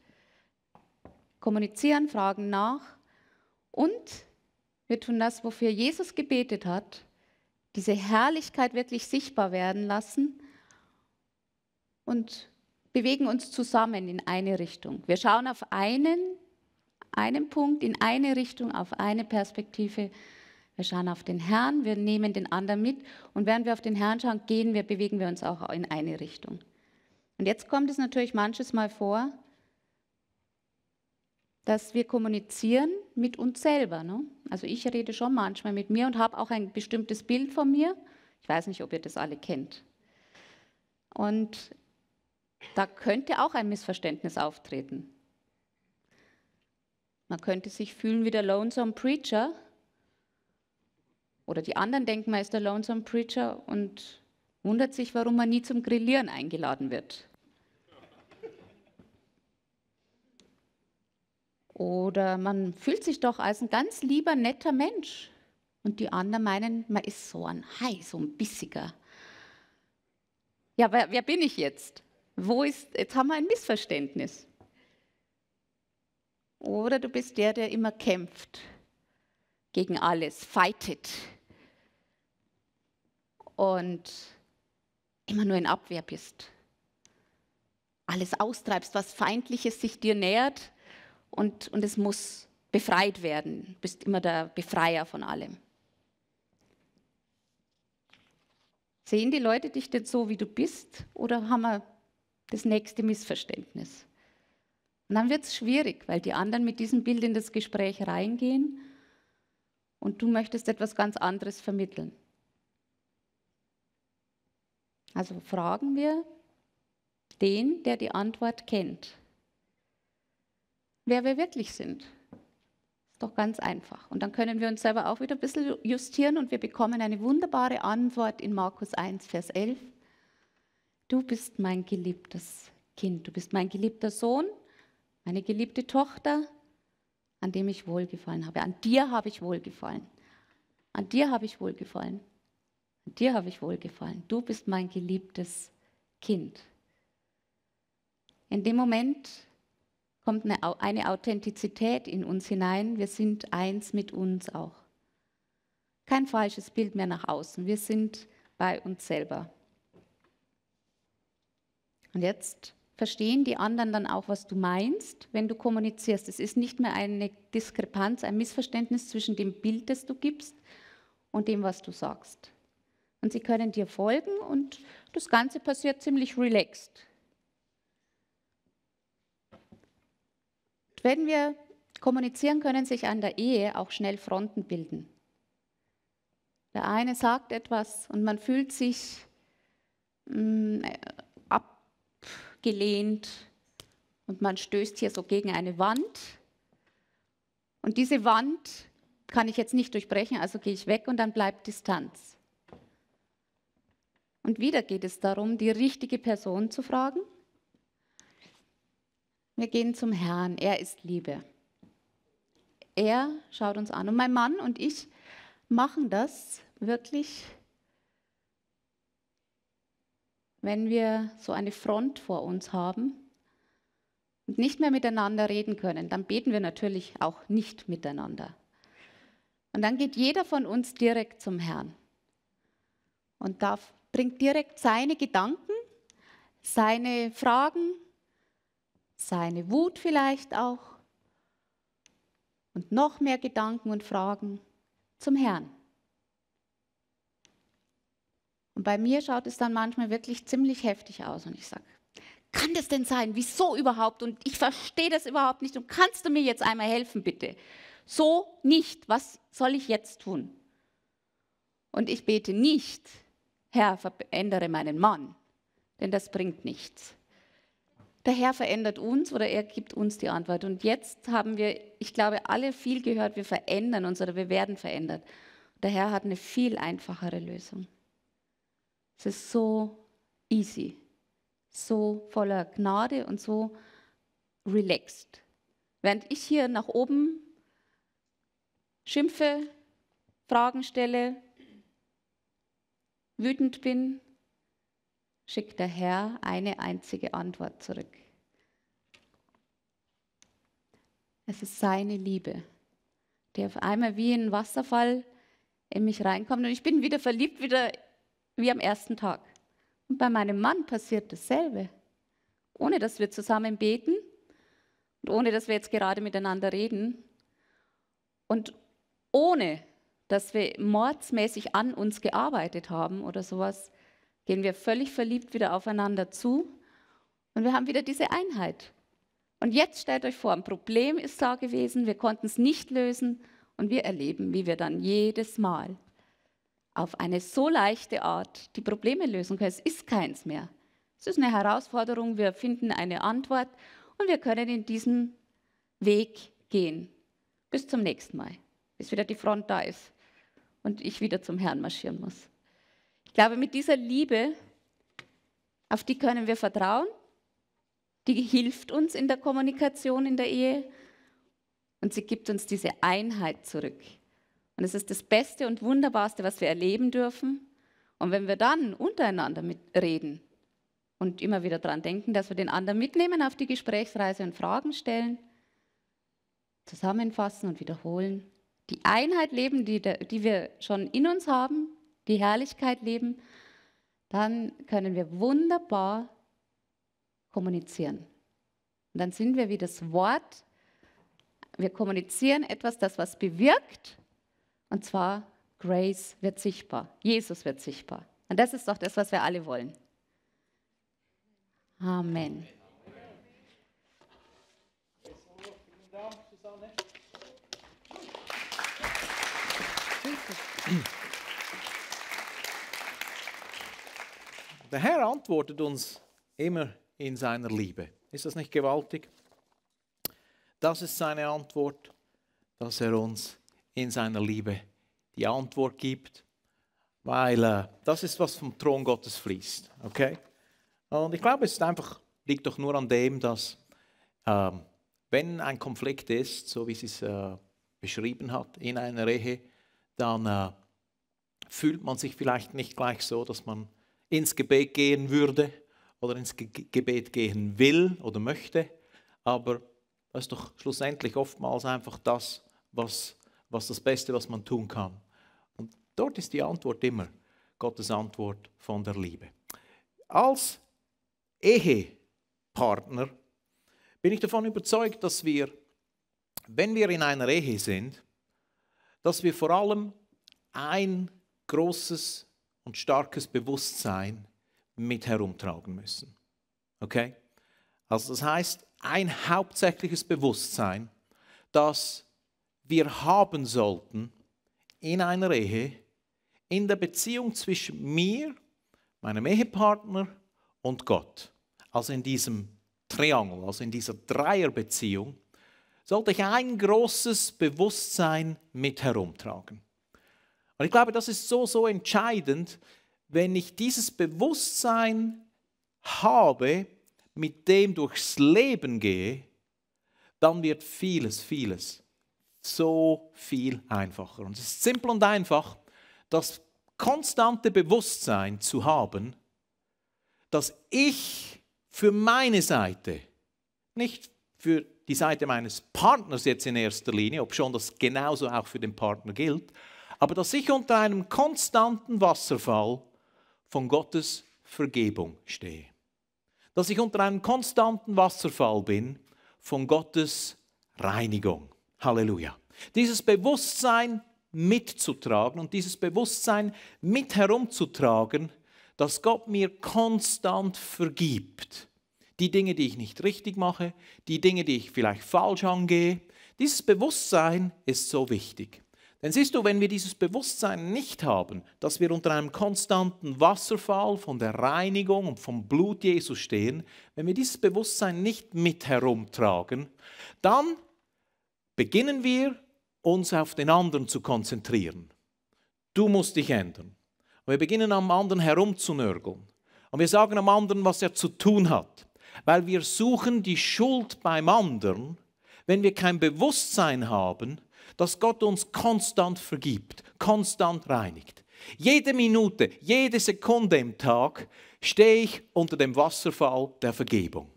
kommunizieren, fragen nach und wir tun das, wofür Jesus gebetet hat, diese Herrlichkeit wirklich sichtbar werden lassen und bewegen uns zusammen in eine Richtung. Wir schauen auf einen, einen Punkt, in eine Richtung, auf eine Perspektive wir schauen auf den Herrn, wir nehmen den anderen mit und während wir auf den Herrn schauen, gehen wir, bewegen wir uns auch in eine Richtung. Und jetzt kommt es natürlich manches Mal vor, dass wir kommunizieren mit uns selber. Ne? Also ich rede schon manchmal mit mir und habe auch ein bestimmtes Bild von mir. Ich weiß nicht, ob ihr das alle kennt. Und da könnte auch ein Missverständnis auftreten. Man könnte sich fühlen wie der Lonesome Preacher, oder die anderen denken, man ist der Lonesome Preacher und wundert sich, warum man nie zum Grillieren eingeladen wird. Oder man fühlt sich doch als ein ganz lieber, netter Mensch. Und die anderen meinen, man ist so ein Hai, so ein Bissiger. Ja, wer, wer bin ich jetzt? Wo ist, jetzt haben wir ein Missverständnis. Oder du bist der, der immer kämpft gegen alles, fightet und immer nur in Abwehr bist. Alles austreibst, was Feindliches sich dir nähert und, und es muss befreit werden. Du bist immer der Befreier von allem. Sehen die Leute dich denn so, wie du bist oder haben wir das nächste Missverständnis? Und dann wird es schwierig, weil die anderen mit diesem Bild in das Gespräch reingehen und du möchtest etwas ganz anderes vermitteln. Also fragen wir den, der die Antwort kennt, wer wir wirklich sind. Ist doch ganz einfach. Und dann können wir uns selber auch wieder ein bisschen justieren und wir bekommen eine wunderbare Antwort in Markus 1, Vers 11. Du bist mein geliebtes Kind, du bist mein geliebter Sohn, meine geliebte Tochter, an dem ich wohlgefallen habe. An dir habe ich wohlgefallen. An dir habe ich wohlgefallen. Dir habe ich wohlgefallen. Du bist mein geliebtes Kind. In dem Moment kommt eine, eine Authentizität in uns hinein. Wir sind eins mit uns auch. Kein falsches Bild mehr nach außen. Wir sind bei uns selber. Und jetzt verstehen die anderen dann auch, was du meinst, wenn du kommunizierst. Es ist nicht mehr eine Diskrepanz, ein Missverständnis zwischen dem Bild, das du gibst und dem, was du sagst. Und sie können dir folgen und das Ganze passiert ziemlich relaxed. Wenn wir kommunizieren, können sich an der Ehe auch schnell Fronten bilden. Der eine sagt etwas und man fühlt sich mh, mm, äh, abgelehnt und man stößt hier so gegen eine Wand. Und diese Wand kann ich jetzt nicht durchbrechen, also gehe ich weg und dann bleibt Distanz. Und wieder geht es darum, die richtige Person zu fragen. Wir gehen zum Herrn. Er ist Liebe. Er schaut uns an. Und mein Mann und ich machen das wirklich, wenn wir so eine Front vor uns haben und nicht mehr miteinander reden können. Dann beten wir natürlich auch nicht miteinander. Und dann geht jeder von uns direkt zum Herrn und darf bringt direkt seine Gedanken, seine Fragen, seine Wut vielleicht auch und noch mehr Gedanken und Fragen zum Herrn. Und bei mir schaut es dann manchmal wirklich ziemlich heftig aus und ich sage, kann das denn sein? Wieso überhaupt? Und ich verstehe das überhaupt nicht. Und kannst du mir jetzt einmal helfen, bitte? So nicht. Was soll ich jetzt tun? Und ich bete nicht, Herr, verändere meinen Mann, denn das bringt nichts. Der Herr verändert uns oder er gibt uns die Antwort. Und jetzt haben wir, ich glaube, alle viel gehört, wir verändern uns oder wir werden verändert. Der Herr hat eine viel einfachere Lösung. Es ist so easy, so voller Gnade und so relaxed. Während ich hier nach oben schimpfe, Fragen stelle, wütend bin, schickt der Herr eine einzige Antwort zurück. Es ist seine Liebe, die auf einmal wie ein Wasserfall in mich reinkommt. Und ich bin wieder verliebt, wieder wie am ersten Tag. Und bei meinem Mann passiert dasselbe. Ohne dass wir zusammen beten und ohne dass wir jetzt gerade miteinander reden und ohne dass dass wir mordsmäßig an uns gearbeitet haben oder sowas, gehen wir völlig verliebt wieder aufeinander zu und wir haben wieder diese Einheit. Und jetzt stellt euch vor, ein Problem ist da gewesen, wir konnten es nicht lösen und wir erleben, wie wir dann jedes Mal auf eine so leichte Art die Probleme lösen können. Es ist keins mehr. Es ist eine Herausforderung, wir finden eine Antwort und wir können in diesen Weg gehen. Bis zum nächsten Mal, bis wieder die Front da ist und ich wieder zum Herrn marschieren muss. Ich glaube, mit dieser Liebe, auf die können wir vertrauen, die hilft uns in der Kommunikation in der Ehe und sie gibt uns diese Einheit zurück. Und es ist das Beste und Wunderbarste, was wir erleben dürfen. Und wenn wir dann untereinander reden und immer wieder daran denken, dass wir den anderen mitnehmen auf die Gesprächsreise und Fragen stellen, zusammenfassen und wiederholen, die Einheit leben, die, die wir schon in uns haben, die Herrlichkeit leben, dann können wir wunderbar kommunizieren. Und dann sind wir wie das Wort. Wir kommunizieren etwas, das was bewirkt. Und zwar Grace wird sichtbar. Jesus wird sichtbar. Und das ist doch das, was wir alle wollen. Amen. Der Herr antwortet uns immer in seiner Liebe. Ist das nicht gewaltig? Das ist seine Antwort, dass er uns in seiner Liebe die Antwort gibt, weil äh, das ist, was vom Thron Gottes fließt. Okay? Und ich glaube, es einfach, liegt doch nur an dem, dass äh, wenn ein Konflikt ist, so wie sie es äh, beschrieben hat, in einer Ehe, dann äh, fühlt man sich vielleicht nicht gleich so, dass man ins Gebet gehen würde oder ins Ge Gebet gehen will oder möchte, aber das ist doch schlussendlich oftmals einfach das, was, was das Beste, was man tun kann. Und dort ist die Antwort immer Gottes Antwort von der Liebe. Als Ehepartner bin ich davon überzeugt, dass wir, wenn wir in einer Ehe sind, dass wir vor allem ein großes und starkes Bewusstsein mit herumtragen müssen. Okay? Also das heißt, ein hauptsächliches Bewusstsein, das wir haben sollten in einer Ehe, in der Beziehung zwischen mir, meinem Ehepartner und Gott. Also in diesem Triangel, also in dieser Dreierbeziehung, sollte ich ein großes Bewusstsein mit herumtragen. Und ich glaube, das ist so, so entscheidend, wenn ich dieses Bewusstsein habe, mit dem durchs Leben gehe, dann wird vieles, vieles so viel einfacher. Und es ist simpel und einfach, das konstante Bewusstsein zu haben, dass ich für meine Seite, nicht für die Seite meines Partners jetzt in erster Linie, ob schon das genauso auch für den Partner gilt, aber dass ich unter einem konstanten Wasserfall von Gottes Vergebung stehe. Dass ich unter einem konstanten Wasserfall bin von Gottes Reinigung. Halleluja. Dieses Bewusstsein mitzutragen und dieses Bewusstsein mit herumzutragen, dass Gott mir konstant vergibt. Die Dinge, die ich nicht richtig mache, die Dinge, die ich vielleicht falsch angehe. Dieses Bewusstsein ist so wichtig. Denn siehst du, wenn wir dieses Bewusstsein nicht haben, dass wir unter einem konstanten Wasserfall von der Reinigung und vom Blut Jesu stehen, wenn wir dieses Bewusstsein nicht mit herumtragen, dann beginnen wir uns auf den anderen zu konzentrieren. Du musst dich ändern. Und wir beginnen am anderen herumzunörgeln. Und wir sagen am anderen, was er zu tun hat. Weil wir suchen die Schuld beim anderen, wenn wir kein Bewusstsein haben, dass Gott uns konstant vergibt, konstant reinigt. Jede Minute, jede Sekunde im Tag stehe ich unter dem Wasserfall der Vergebung.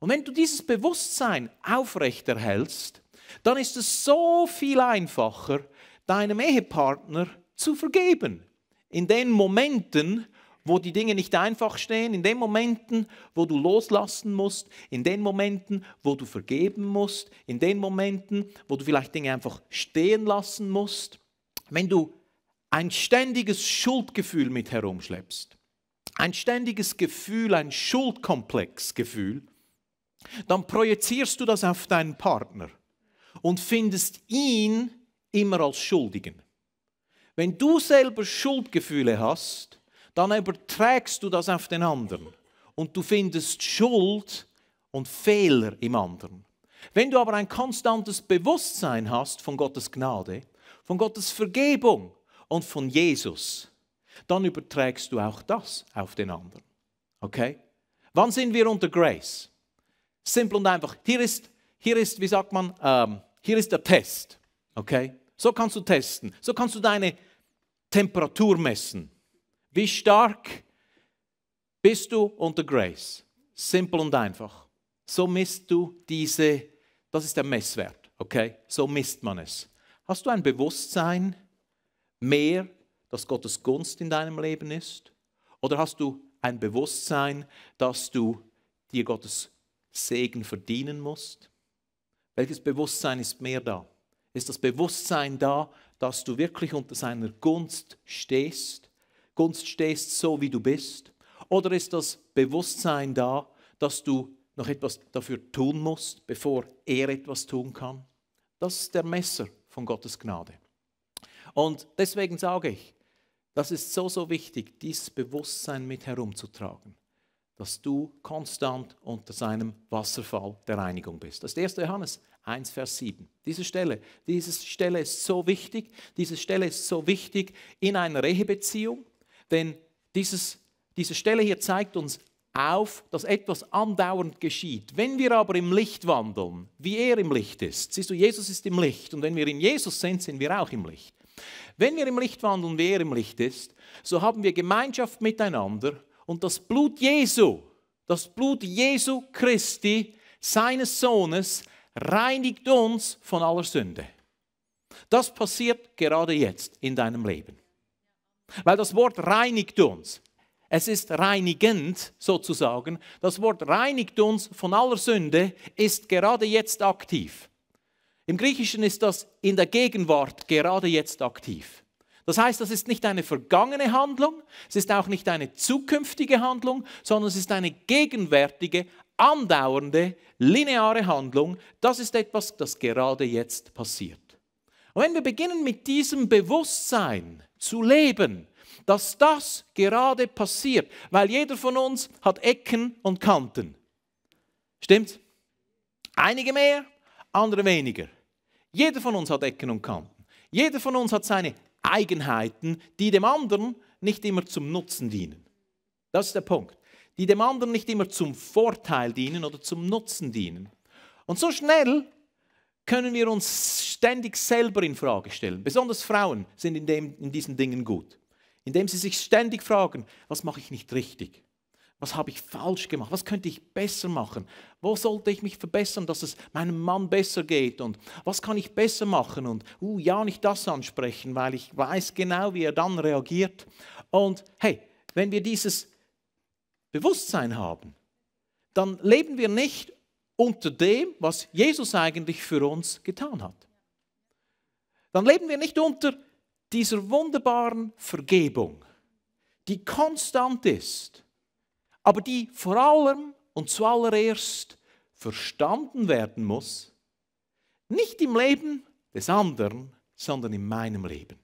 Und wenn du dieses Bewusstsein aufrechterhältst, dann ist es so viel einfacher, deinem Ehepartner zu vergeben. In den Momenten, wo die Dinge nicht einfach stehen, in den Momenten, wo du loslassen musst, in den Momenten, wo du vergeben musst, in den Momenten, wo du vielleicht Dinge einfach stehen lassen musst, wenn du ein ständiges Schuldgefühl mit herumschleppst, ein ständiges Gefühl, ein Schuldkomplexgefühl, dann projizierst du das auf deinen Partner und findest ihn immer als Schuldigen. Wenn du selber Schuldgefühle hast, dann überträgst du das auf den anderen und du findest Schuld und Fehler im anderen. Wenn du aber ein konstantes Bewusstsein hast von Gottes Gnade, von Gottes Vergebung und von Jesus, dann überträgst du auch das auf den anderen. Okay? Wann sind wir unter Grace? Simpel und einfach. Hier ist, hier ist wie sagt man, ähm, hier ist der Test. Okay? So kannst du testen. So kannst du deine Temperatur messen. Wie stark bist du unter Grace? Simpel und einfach. So misst du diese, das ist der Messwert, okay? So misst man es. Hast du ein Bewusstsein mehr, dass Gottes Gunst in deinem Leben ist? Oder hast du ein Bewusstsein, dass du dir Gottes Segen verdienen musst? Welches Bewusstsein ist mehr da? Ist das Bewusstsein da, dass du wirklich unter seiner Gunst stehst? Gunst stehst, so wie du bist? Oder ist das Bewusstsein da, dass du noch etwas dafür tun musst, bevor er etwas tun kann? Das ist der Messer von Gottes Gnade. Und deswegen sage ich, das ist so, so wichtig, dieses Bewusstsein mit herumzutragen, dass du konstant unter seinem Wasserfall der Reinigung bist. Das ist 1. Johannes 1, Vers 7. Diese Stelle, diese Stelle ist so wichtig, diese Stelle ist so wichtig in einer Rehebeziehung, denn dieses, diese Stelle hier zeigt uns auf, dass etwas andauernd geschieht. Wenn wir aber im Licht wandeln, wie er im Licht ist, siehst du, Jesus ist im Licht und wenn wir in Jesus sind, sind wir auch im Licht. Wenn wir im Licht wandeln, wie er im Licht ist, so haben wir Gemeinschaft miteinander und das Blut Jesu, das Blut Jesu Christi, seines Sohnes, reinigt uns von aller Sünde. Das passiert gerade jetzt in deinem Leben. Weil das Wort reinigt uns. Es ist reinigend sozusagen. Das Wort reinigt uns von aller Sünde, ist gerade jetzt aktiv. Im Griechischen ist das in der Gegenwart gerade jetzt aktiv. Das heißt, das ist nicht eine vergangene Handlung, es ist auch nicht eine zukünftige Handlung, sondern es ist eine gegenwärtige, andauernde, lineare Handlung. Das ist etwas, das gerade jetzt passiert. Und wenn wir beginnen mit diesem Bewusstsein, zu leben, dass das gerade passiert, weil jeder von uns hat Ecken und Kanten. Stimmt's? Einige mehr, andere weniger. Jeder von uns hat Ecken und Kanten. Jeder von uns hat seine Eigenheiten, die dem anderen nicht immer zum Nutzen dienen. Das ist der Punkt. Die dem anderen nicht immer zum Vorteil dienen oder zum Nutzen dienen. Und so schnell können wir uns ständig selber in Frage stellen. Besonders Frauen sind in, dem, in diesen Dingen gut, indem sie sich ständig fragen, was mache ich nicht richtig? Was habe ich falsch gemacht? Was könnte ich besser machen? Wo sollte ich mich verbessern, dass es meinem Mann besser geht? Und was kann ich besser machen? Und uh, ja, nicht das ansprechen, weil ich weiß genau, wie er dann reagiert. Und hey, wenn wir dieses Bewusstsein haben, dann leben wir nicht unter dem, was Jesus eigentlich für uns getan hat. Dann leben wir nicht unter dieser wunderbaren Vergebung, die konstant ist, aber die vor allem und zuallererst verstanden werden muss, nicht im Leben des anderen, sondern in meinem Leben.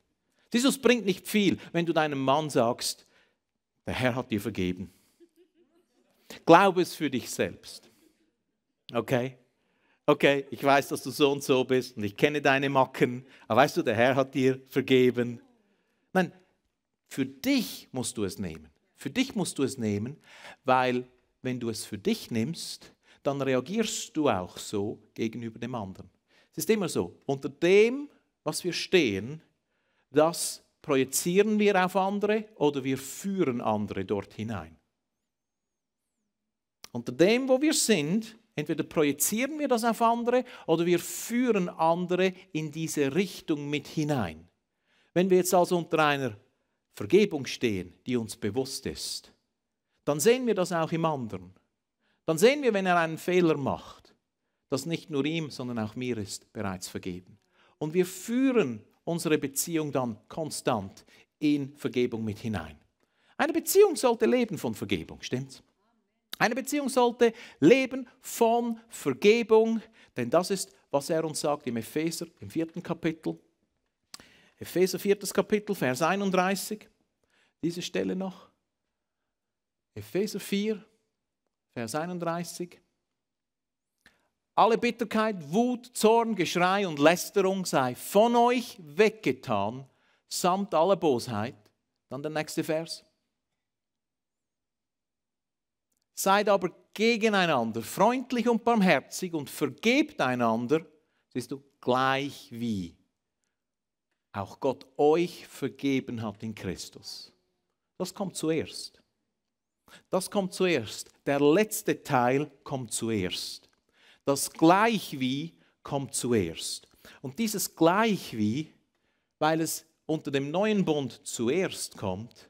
Jesus bringt nicht viel, wenn du deinem Mann sagst, der Herr hat dir vergeben. Glaube es für dich selbst. Okay? Okay, ich weiß, dass du so und so bist und ich kenne deine Macken, aber weißt du, der Herr hat dir vergeben. Nein, für dich musst du es nehmen. Für dich musst du es nehmen, weil wenn du es für dich nimmst, dann reagierst du auch so gegenüber dem anderen. Es ist immer so, unter dem, was wir stehen, das projizieren wir auf andere oder wir führen andere dort hinein. Unter dem, wo wir sind, Entweder projizieren wir das auf andere oder wir führen andere in diese Richtung mit hinein. Wenn wir jetzt also unter einer Vergebung stehen, die uns bewusst ist, dann sehen wir das auch im anderen. Dann sehen wir, wenn er einen Fehler macht, dass nicht nur ihm, sondern auch mir ist bereits vergeben. Und wir führen unsere Beziehung dann konstant in Vergebung mit hinein. Eine Beziehung sollte leben von Vergebung, stimmt's? Eine Beziehung sollte leben von Vergebung, denn das ist, was er uns sagt im Epheser, im vierten Kapitel. Epheser, viertes Kapitel, Vers 31. Diese Stelle noch. Epheser 4, Vers 31. Alle Bitterkeit, Wut, Zorn, Geschrei und Lästerung sei von euch weggetan, samt aller Bosheit. Dann der nächste Vers. Seid aber gegeneinander freundlich und barmherzig und vergebt einander, siehst du, gleich wie auch Gott euch vergeben hat in Christus. Das kommt zuerst. Das kommt zuerst. Der letzte Teil kommt zuerst. Das gleich wie kommt zuerst. Und dieses gleich wie, weil es unter dem neuen Bund zuerst kommt,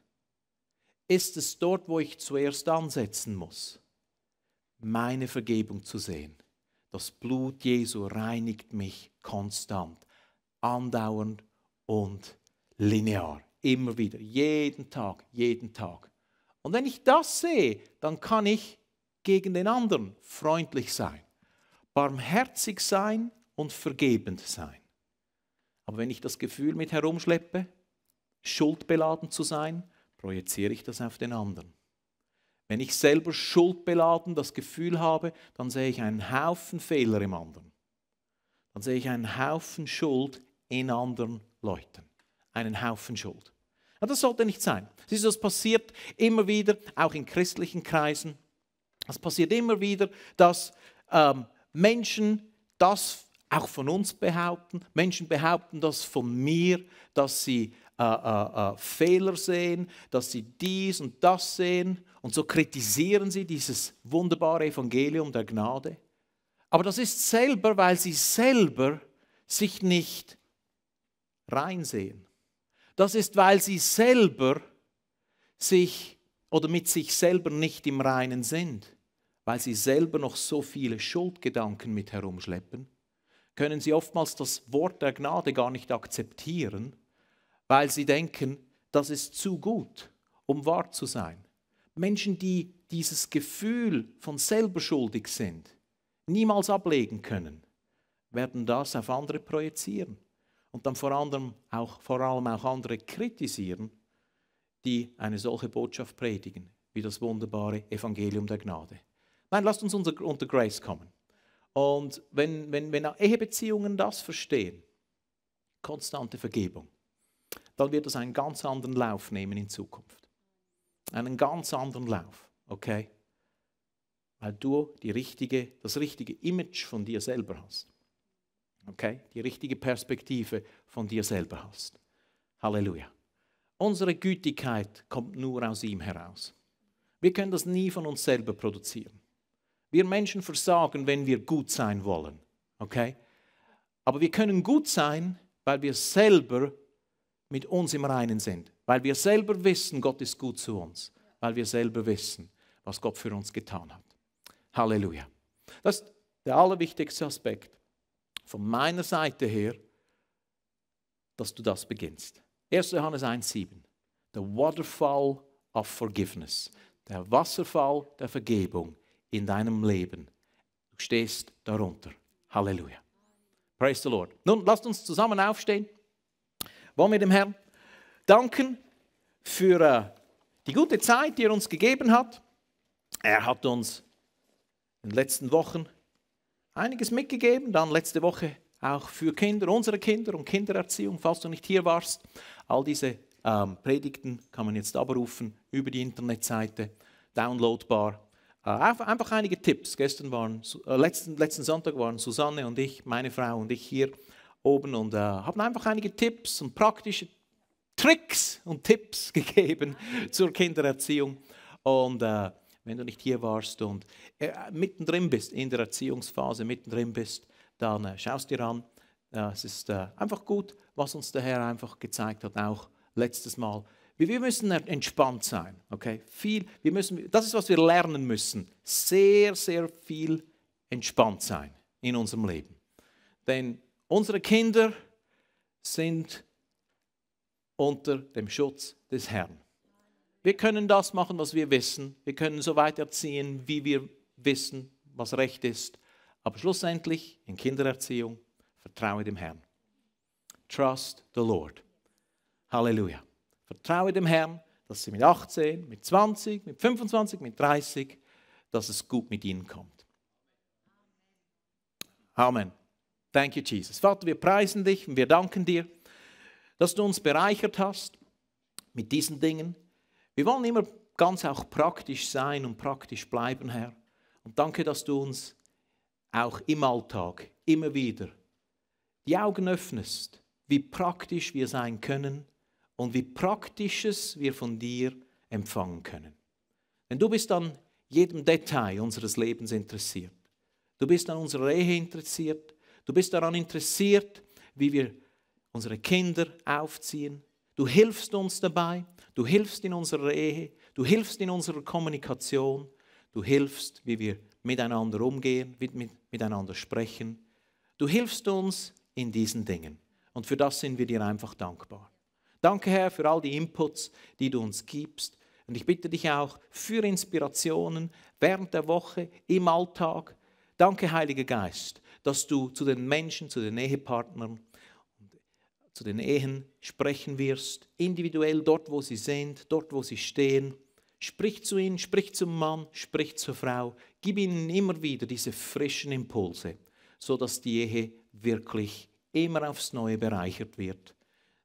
ist es dort, wo ich zuerst ansetzen muss, meine Vergebung zu sehen. Das Blut Jesu reinigt mich konstant, andauernd und linear, immer wieder, jeden Tag, jeden Tag. Und wenn ich das sehe, dann kann ich gegen den anderen freundlich sein, barmherzig sein und vergebend sein. Aber wenn ich das Gefühl mit herumschleppe, schuldbeladen zu sein, projiziere ich das auf den anderen. Wenn ich selber schuldbeladen das Gefühl habe, dann sehe ich einen Haufen Fehler im anderen. Dann sehe ich einen Haufen Schuld in anderen Leuten. Einen Haufen Schuld. Ja, das sollte nicht sein. Siehst du, das passiert immer wieder, auch in christlichen Kreisen. Es passiert immer wieder, dass ähm, Menschen das auch von uns behaupten. Menschen behaupten das von mir, dass sie äh, äh, äh, Fehler sehen, dass sie dies und das sehen. Und so kritisieren sie dieses wunderbare Evangelium der Gnade. Aber das ist selber, weil sie selber sich nicht reinsehen. Das ist, weil sie selber sich oder mit sich selber nicht im Reinen sind, weil sie selber noch so viele Schuldgedanken mit herumschleppen, können sie oftmals das Wort der Gnade gar nicht akzeptieren, weil sie denken, das ist zu gut, um wahr zu sein. Menschen, die dieses Gefühl von selber schuldig sind, niemals ablegen können, werden das auf andere projizieren und dann vor, anderem auch, vor allem auch andere kritisieren, die eine solche Botschaft predigen, wie das wunderbare Evangelium der Gnade. Nein, lasst uns unter, unter Grace kommen. Und wenn, wenn, wenn Ehebeziehungen das verstehen, konstante Vergebung, dann wird es einen ganz anderen Lauf nehmen in Zukunft. Einen ganz anderen Lauf, okay? Weil du die richtige, das richtige Image von dir selber hast. Okay? Die richtige Perspektive von dir selber hast. Halleluja. Unsere Gütigkeit kommt nur aus ihm heraus. Wir können das nie von uns selber produzieren. Wir Menschen versagen, wenn wir gut sein wollen. Okay? Aber wir können gut sein, weil wir selber mit uns im Reinen sind, weil wir selber wissen, Gott ist gut zu uns, weil wir selber wissen, was Gott für uns getan hat. Halleluja. Das ist der allerwichtigste Aspekt von meiner Seite her, dass du das beginnst. 1. Johannes 1,7. The waterfall of forgiveness. Der Wasserfall der Vergebung in deinem Leben. Du stehst darunter. Halleluja. Praise the Lord. Nun, lasst uns zusammen aufstehen. Wollen wir dem Herrn danken für äh, die gute Zeit, die er uns gegeben hat. Er hat uns in den letzten Wochen einiges mitgegeben, dann letzte Woche auch für Kinder, unsere Kinder und Kindererziehung, falls du nicht hier warst. All diese ähm, Predigten kann man jetzt abrufen über die Internetseite, downloadbar. Äh, einfach einige Tipps. Gestern waren, äh, letzten, letzten Sonntag waren Susanne und ich, meine Frau und ich hier oben und äh, haben einfach einige Tipps und praktische Tricks und Tipps gegeben zur Kindererziehung. Und äh, wenn du nicht hier warst und äh, mittendrin bist, in der Erziehungsphase mittendrin bist, dann äh, schaust dir an. Äh, es ist äh, einfach gut, was uns der Herr einfach gezeigt hat, auch letztes Mal. Wir müssen entspannt sein, okay? Viel, wir müssen, das ist, was wir lernen müssen. Sehr, sehr viel entspannt sein in unserem Leben. Denn Unsere Kinder sind unter dem Schutz des Herrn. Wir können das machen, was wir wissen. Wir können so weit erziehen, wie wir wissen, was recht ist. Aber schlussendlich in Kindererziehung vertraue dem Herrn. Trust the Lord. Halleluja. Vertraue dem Herrn, dass sie mit 18, mit 20, mit 25, mit 30, dass es gut mit ihnen kommt. Amen. Thank you, Jesus. Vater, wir preisen dich und wir danken dir, dass du uns bereichert hast mit diesen Dingen. Wir wollen immer ganz auch praktisch sein und praktisch bleiben, Herr. Und danke, dass du uns auch im Alltag immer wieder die Augen öffnest, wie praktisch wir sein können und wie praktisches wir von dir empfangen können. Denn du bist an jedem Detail unseres Lebens interessiert. Du bist an unserer Ehe interessiert. Du bist daran interessiert, wie wir unsere Kinder aufziehen. Du hilfst uns dabei. Du hilfst in unserer Ehe. Du hilfst in unserer Kommunikation. Du hilfst, wie wir miteinander umgehen, wie miteinander sprechen. Du hilfst uns in diesen Dingen. Und für das sind wir dir einfach dankbar. Danke, Herr, für all die Inputs, die du uns gibst. Und ich bitte dich auch für Inspirationen während der Woche, im Alltag. Danke, Heiliger Geist, dass du zu den Menschen, zu den Ehepartnern, zu den Ehen sprechen wirst, individuell dort, wo sie sind, dort, wo sie stehen. Sprich zu ihnen, sprich zum Mann, sprich zur Frau. Gib ihnen immer wieder diese frischen Impulse, sodass die Ehe wirklich immer aufs Neue bereichert wird.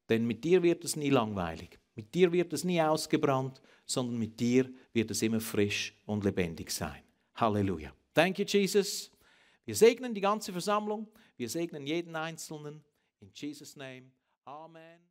Denn mit dir wird es nie langweilig, mit dir wird es nie ausgebrannt, sondern mit dir wird es immer frisch und lebendig sein. Halleluja. Thank you, Jesus. Wir segnen die ganze Versammlung. Wir segnen jeden Einzelnen. In Jesus' Name. Amen.